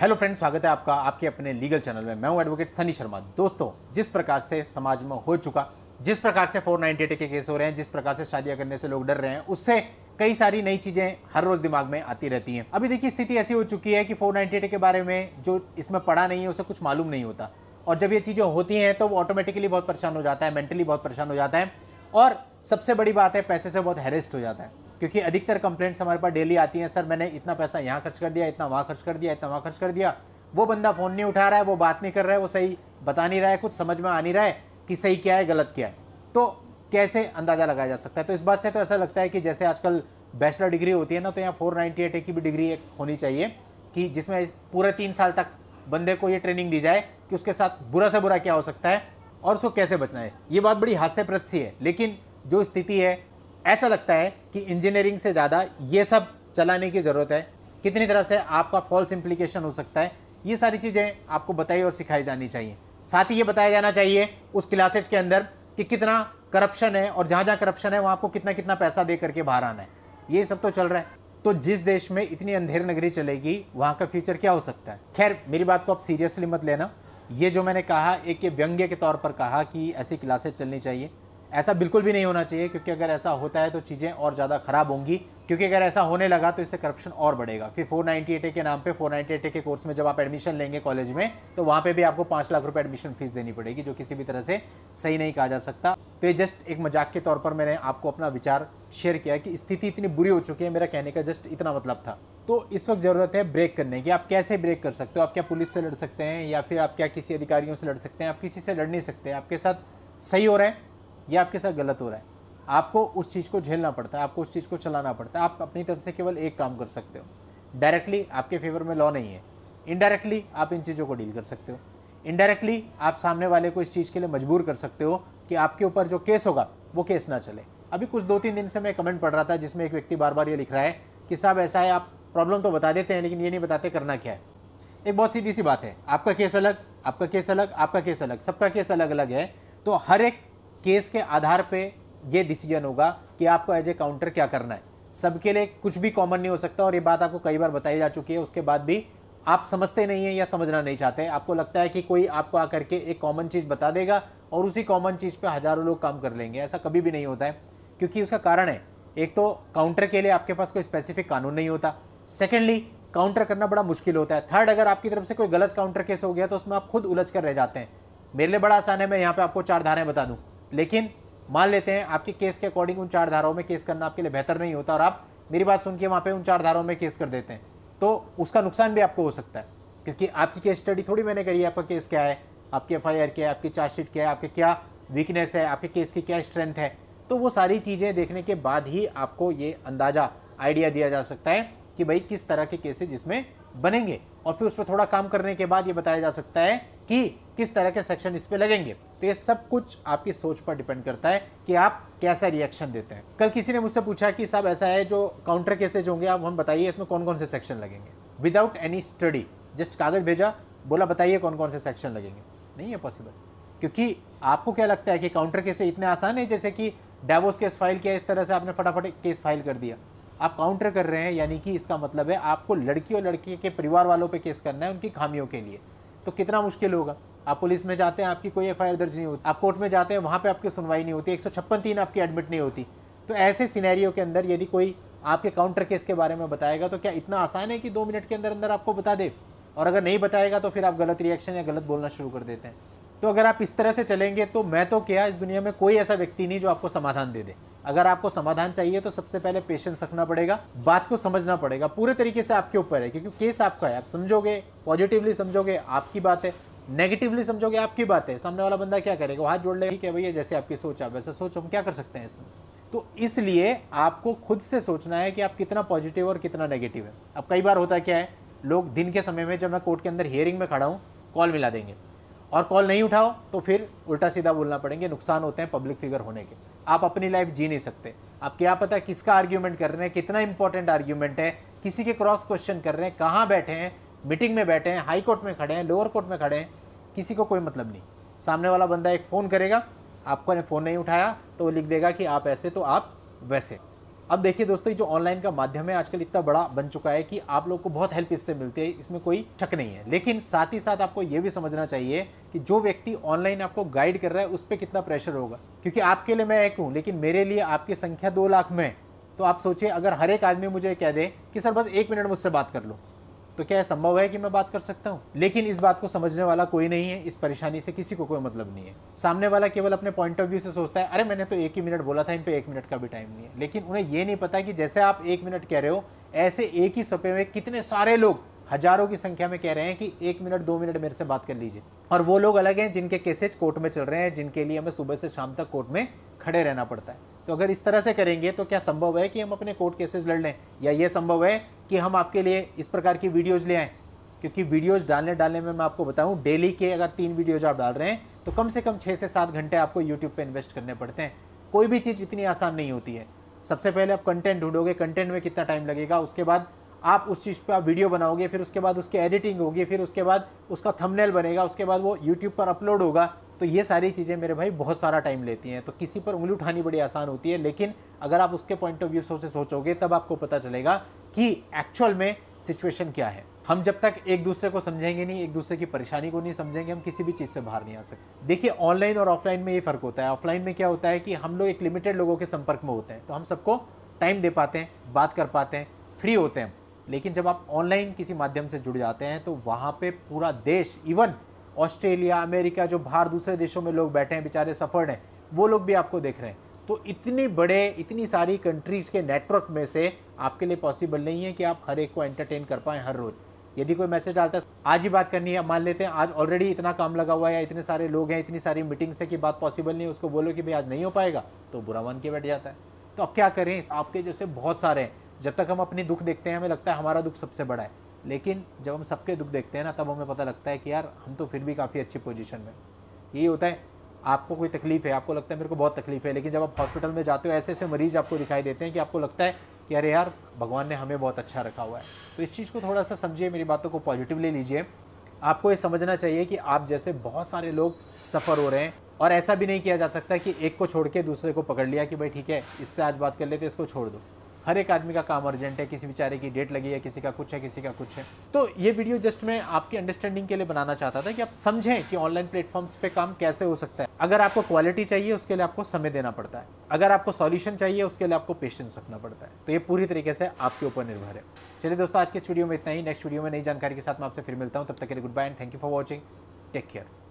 hello friends स्वागत है आपका आपके अपने लीगल चैनल में मैं हूं एडवोकेट सनी शर्मा दोस्तों जिस प्रकार से समाज में हो चुका जिस प्रकार से फोर नाइनटी के केस हो रहे हैं जिस प्रकार से शादियां करने से लोग डर रहे हैं उससे कई सारी नई चीज़ें हर रोज़ दिमाग में आती रहती हैं अभी देखिए स्थिति ऐसी हो चुकी है कि फोर के बारे में जो इसमें पढ़ा नहीं है उसे कुछ मालूम नहीं होता और जब ये चीज़ें होती हैं तो वो ऑटोमेटिकली बहुत परेशान हो जाता है मेंटली बहुत परेशान हो जाता है और सबसे बड़ी बात है पैसे से बहुत हैरेस्ट हो जाता है क्योंकि अधिकतर कंप्लेंट्स हमारे पास डेली आती हैं सर मैंने इतना पैसा यहाँ खर्च कर दिया इतना वहाँ खर्च कर दिया इतना वहाँ खर्च कर दिया वो बंदा फ़ोन नहीं उठा रहा है वो बात नहीं कर रहा है वो सही बता नहीं रहा है कुछ समझ में आ नहीं रहा है कि सही क्या है गलत क्या है तो कैसे अंदाज़ा लगाया जा सकता है तो इस बात से तो ऐसा लगता है कि जैसे आजकल बैचलर डिग्री होती है ना तो यहाँ फोर नाइन्टी एट की भी डिग्री एक होनी चाहिए कि जिसमें पूरे तीन साल तक बंदे को ये ट्रेनिंग दी जाए कि उसके साथ बुरा से बुरा क्या हो सकता है और उसको कैसे बचना है ये बात बड़ी हास्यप्रद सी है लेकिन जो स्थिति है ऐसा लगता है कि इंजीनियरिंग से ज़्यादा ये सब चलाने की ज़रूरत है कितनी तरह से आपका फॉल्स इम्प्लीकेशन हो सकता है ये सारी चीज़ें आपको बताई और सिखाई जानी चाहिए साथ ही ये बताया जाना चाहिए उस क्लासेज के अंदर कि कितना करप्शन है और जहाँ जहाँ करप्शन है वहाँ आपको कितना कितना पैसा दे करके बाहर आना है ये सब तो चल रहा है तो जिस देश में इतनी अंधेर नगरी चलेगी वहाँ का फ्यूचर क्या हो सकता है खैर मेरी बात को आप सीरियसली मत लेना ये जो मैंने कहा एक व्यंग्य के तौर पर कहा कि ऐसी क्लासेज चलनी चाहिए ऐसा बिल्कुल भी नहीं होना चाहिए क्योंकि अगर ऐसा होता है तो चीज़ें और ज़्यादा ख़राब होंगी क्योंकि अगर ऐसा होने लगा तो इससे करप्शन और बढ़ेगा फिर फोर नाइन्टी एट के नाम पे फोर नाइन्टी एट के कोर्स में जब आप एडमिशन लेंगे कॉलेज में तो वहाँ पे भी आपको पाँच लाख रुपए एडमिशन फीस देनी पड़ेगी जो किसी भी तरह से सही नहीं कहा जा सकता तो ये जस्ट एक मजाक के तौर पर मैंने आपको अपना विचार शेयर किया कि स्थिति इतनी बुरी हो चुकी है मेरा कहने का जस्ट इतना मतलब था तो इस वक्त ज़रूरत है ब्रेक करने की आप कैसे ब्रेक कर सकते हो आप क्या पुलिस से लड़ सकते हैं या फिर आप क्या किसी अधिकारियों से लड़ सकते हैं आप किसी से लड़ नहीं सकते आपके साथ सही हो रहा है ये आपके साथ गलत हो रहा है आपको उस चीज़ को झेलना पड़ता है आपको उस चीज़ को चलाना पड़ता है आप अपनी तरफ से केवल एक काम कर सकते हो डायरेक्टली आपके फेवर में लॉ नहीं है इनडायरेक्टली आप इन चीज़ों को डील कर सकते हो इनडायरेक्टली आप सामने वाले को इस चीज़ के लिए मजबूर कर सकते हो कि आपके ऊपर जो केस होगा वो केस ना चले अभी कुछ दो तीन दिन से मैं कमेंट पढ़ रहा था जिसमें एक व्यक्ति बार बार ये लिख रहा है कि साहब ऐसा है आप प्रॉब्लम तो बता देते हैं लेकिन ये नहीं बताते करना क्या है एक बहुत सीधी सी बात है आपका केस अलग आपका केस अलग आपका केस अलग सबका केस अलग अलग है तो हर एक केस के आधार पे ये डिसीजन होगा कि आपको एज ए काउंटर क्या करना है सबके लिए कुछ भी कॉमन नहीं हो सकता और ये बात आपको कई बार बताई जा चुकी है उसके बाद भी आप समझते नहीं हैं या समझना नहीं चाहते आपको लगता है कि कोई आपको आकर के एक कॉमन चीज़ बता देगा और उसी कॉमन चीज़ पर हज़ारों लोग काम कर लेंगे ऐसा कभी भी नहीं होता है क्योंकि उसका कारण है एक तो काउंटर के लिए आपके पास कोई स्पेसिफिक कानून नहीं होता सेकेंडली काउंटर करना बड़ा मुश्किल होता है थर्ड अगर आपकी तरफ से कोई गलत काउंटर केस हो गया तो उसमें आप खुद उलझ कर रह जाते हैं मेरे लिए बड़ा आसान है मैं यहाँ पर आपको चार धाराएँ बता दूँ लेकिन मान लेते हैं आपके केस के अकॉर्डिंग उन चार धाराओं में केस करना आपके लिए बेहतर नहीं होता और आप मेरी बात सुन के वहाँ पर उन चार धाराओं में केस कर देते हैं तो उसका नुकसान भी आपको हो सकता है क्योंकि आपकी केस स्टडी थोड़ी मैंने करी है आपका केस क्या है आपकी एफ क्या है आपकी चार्जशीट क्या है आपके क्या वीकनेस है आपके केस की क्या स्ट्रेंथ है तो वो सारी चीज़ें देखने के बाद ही आपको ये अंदाज़ा आइडिया दिया जा सकता है कि भाई किस तरह के केसेज इसमें बनेंगे और फिर उस पर थोड़ा काम करने के बाद ये बताया जा सकता है कि किस तरह के सेक्शन इस पर लगेंगे तो ये सब कुछ आपकी सोच पर डिपेंड करता है कि आप कैसा रिएक्शन देते हैं कल किसी ने मुझसे पूछा कि साहब ऐसा है जो काउंटर केसेज होंगे आप हम बताइए इसमें कौन कौन से सेक्शन लगेंगे विदाउट एनी स्टडी जस्ट कागज़ भेजा बोला बताइए कौन कौन से सेक्शन लगेंगे नहीं है पॉसिबल क्योंकि आपको क्या लगता है कि काउंटर केसेज इतने आसान है जैसे कि डावोस केस फाइल किया इस तरह से आपने फटाफट केस फाइल कर दिया आप काउंटर कर रहे हैं यानी कि इसका मतलब है आपको लड़की और लड़के के परिवार वालों पे केस करना है उनकी खामियों के लिए तो कितना मुश्किल होगा आप पुलिस में जाते हैं आपकी कोई एफ दर्ज नहीं होती आप कोर्ट में जाते हैं वहाँ पर आपकी सुनवाई नहीं होती एक सौ तीन आपकी एडमिट नहीं होती तो ऐसे सीनैरियो के अंदर यदि कोई आपके काउंटर केस के बारे में बताएगा तो क्या इतना आसान है कि दो मिनट के अंदर अंदर आपको बता दे और अगर नहीं बताएगा तो फिर आप गलत रिएक्शन या गलत बोलना शुरू कर देते हैं तो अगर आप इस तरह से चलेंगे तो मैं तो क्या इस दुनिया में कोई ऐसा व्यक्ति नहीं जो आपको समाधान दे दे अगर आपको समाधान चाहिए तो सबसे पहले पेशेंस रखना पड़ेगा बात को समझना पड़ेगा पूरे तरीके से आपके ऊपर है क्योंकि केस आपका है आप समझोगे पॉजिटिवली समझोगे आपकी बात है नेगेटिवली समझोगे आपकी बात है सामने वाला बंदा क्या करेगा हाथ जोड़ लेगा कि भैया जैसे आपकी सोच आप वैसा सोच हम क्या कर सकते हैं इसमें तो इसलिए आपको खुद से सोचना है कि आप कितना पॉजिटिव और कितना नेगेटिव है अब कई बार होता क्या है लोग दिन के समय में जब मैं कोर्ट के अंदर हियरिंग में खड़ा हूँ कॉल मिला देंगे और कॉल नहीं उठाओ तो फिर उल्टा सीधा बोलना पड़ेंगे नुकसान होते हैं पब्लिक फिगर होने के आप अपनी लाइफ जी नहीं सकते आप क्या पता किसका आर्ग्यूमेंट कर रहे हैं कितना इंपॉर्टेंट आर्ग्यूमेंट है किसी के क्रॉस क्वेश्चन कर रहे हैं कहाँ बैठे हैं मीटिंग में बैठे हैं हाई कोर्ट में खड़े हैं लोअर कोर्ट में खड़े हैं किसी को कोई मतलब नहीं सामने वाला बंदा एक फ़ोन करेगा आपको ने फ़ोन नहीं उठाया तो वो लिख देगा कि आप ऐसे तो आप वैसे अब देखिए दोस्तों ये जो ऑनलाइन का माध्यम है आजकल इतना बड़ा बन चुका है कि आप लोग को बहुत हेल्प इससे मिलती है इसमें कोई शक नहीं है लेकिन साथ ही साथ आपको ये भी समझना चाहिए कि जो व्यक्ति ऑनलाइन आपको गाइड कर रहा है उस पर कितना प्रेशर होगा क्योंकि आपके लिए मैं एक हूँ लेकिन मेरे लिए आपकी संख्या दो लाख में तो आप सोचिए अगर हर एक आदमी मुझे कह दे कि सर बस एक मिनट मुझसे बात कर लो तो क्या संभव है कि मैं बात कर सकता हूँ लेकिन इस बात को समझने वाला कोई नहीं है इस परेशानी से किसी को कोई मतलब नहीं है सामने वाला केवल अपने पॉइंट ऑफ व्यू से सोचता है अरे मैंने तो एक ही मिनट बोला था इन पर एक मिनट का भी टाइम नहीं है लेकिन उन्हें यह नहीं पता कि जैसे आप एक मिनट कह रहे हो ऐसे एक ही सपे में कितने सारे लोग हजारों की संख्या में कह रहे हैं कि एक मिनट दो मिनट मेरे से बात कर लीजिए और वो लोग अलग हैं जिनके केसेज कोर्ट में चल रहे हैं जिनके लिए हमें सुबह से शाम तक कोर्ट में खड़े रहना पड़ता है तो अगर इस तरह से करेंगे तो क्या संभव है कि हम अपने कोर्ट केसेज लड़ लें या ये संभव है कि हम आपके लिए इस प्रकार की वीडियोज़ ले आएँ क्योंकि वीडियोस डालने डालने में मैं आपको बताऊं डेली के अगर तीन वीडियोज आप डाल रहे हैं तो कम से कम छः से सात घंटे आपको यूट्यूब पे इन्वेस्ट करने पड़ते हैं कोई भी चीज़ इतनी आसान नहीं होती है सबसे पहले आप कंटेंट ढूंढोगे कंटेंट में कितना टाइम लगेगा उसके बाद आप उस चीज़ पर आप वीडियो बनाओगे फिर उसके बाद उसकी एडिटिंग होगी फिर उसके बाद उसका थंबनेल बनेगा उसके बाद वो यूट्यूब पर अपलोड होगा तो ये सारी चीज़ें मेरे भाई बहुत सारा टाइम लेती हैं तो किसी पर उंगली उठानी बड़ी आसान होती है लेकिन अगर आप उसके पॉइंट ऑफ व्यू से सोचोगे तब आपको पता चलेगा कि एक्चुअल में सिचुएशन क्या है हम जब तक एक दूसरे को समझेंगे नहीं एक दूसरे की परेशानी को नहीं समझेंगे हम किसी भी चीज़ से बाहर नहीं आ सकते देखिए ऑनलाइन और ऑफलाइन में ये फ़र्क होता है ऑफलाइन में क्या होता है कि हम लोग एक लिमिटेड लोगों के संपर्क में होते हैं तो हम सबको टाइम दे पाते हैं बात कर पाते हैं फ्री होते हैं लेकिन जब आप ऑनलाइन किसी माध्यम से जुड़ जाते हैं तो वहाँ पे पूरा देश इवन ऑस्ट्रेलिया अमेरिका जो बाहर दूसरे देशों में लोग बैठे हैं बेचारे सफ़र्ड हैं वो लोग भी आपको देख रहे हैं तो इतनी बड़े इतनी सारी कंट्रीज़ के नेटवर्क में से आपके लिए पॉसिबल नहीं है कि आप हर एक को एंटरटेन कर पाएँ हर रोज़ यदि कोई मैसेज डालता है आज ही बात करनी है मान लेते हैं आज ऑलरेडी इतना काम लगा हुआ है इतने सारे लोग हैं इतनी सारी मीटिंग्स है कि बात पॉसिबल नहीं है उसको बोलो कि भाई आज नहीं हो पाएगा तो बुरा मन के बैठ जाता है तो अब क्या करें आपके जैसे बहुत सारे हैं जब तक हम अपनी दुख देखते हैं हमें लगता है हमारा दुख सबसे बड़ा है लेकिन जब हम सबके दुख देखते हैं ना तब हमें पता लगता है कि यार हम तो फिर भी काफ़ी अच्छी पोजिशन में यही होता है आपको कोई तकलीफ़ है आपको लगता है मेरे को बहुत तकलीफ़ है लेकिन जब आप हॉस्पिटल में जाते हो ऐसे ऐसे मरीज़ आपको दिखाई देते हैं कि आपको लगता है कि अरे यार भगवान ने हमें बहुत अच्छा रखा हुआ है तो इस चीज़ को थोड़ा सा समझिए मेरी बातों को पॉजिटिवली लीजिए आपको ये समझना चाहिए कि आप जैसे बहुत सारे लोग सफ़र हो रहे हैं और ऐसा भी नहीं किया जा सकता कि एक को छोड़ के दूसरे को पकड़ लिया कि भाई ठीक है इससे आज बात कर लेते इसको छोड़ दो हर एक आदमी का काम अर्जेंट है किसी बेचारे की डेट लगी है किसी का कुछ है किसी का कुछ है तो ये वीडियो जस्ट मैं आपकी अंडरस्टैंडिंग के लिए बनाना चाहता था कि आप समझें कि ऑनलाइन प्लेटफॉर्म्स पे काम कैसे हो सकता है अगर आपको क्वालिटी चाहिए उसके लिए आपको समय देना पड़ता है अगर आपको सॉल्यूशन चाहिए उसके लिए आपको पेशेंस रखना पड़ता है तो ये पूरी तरीके से आपके ऊपर निर्भर है चलिए दोस्तों आज के इस वीडियो में इतना ही नेक्स्ट वीडियो में नई जानकारी के साथ मैं आपसे फिर मिलता हूँ तब तक के लिए goodbye and thank you for watching take care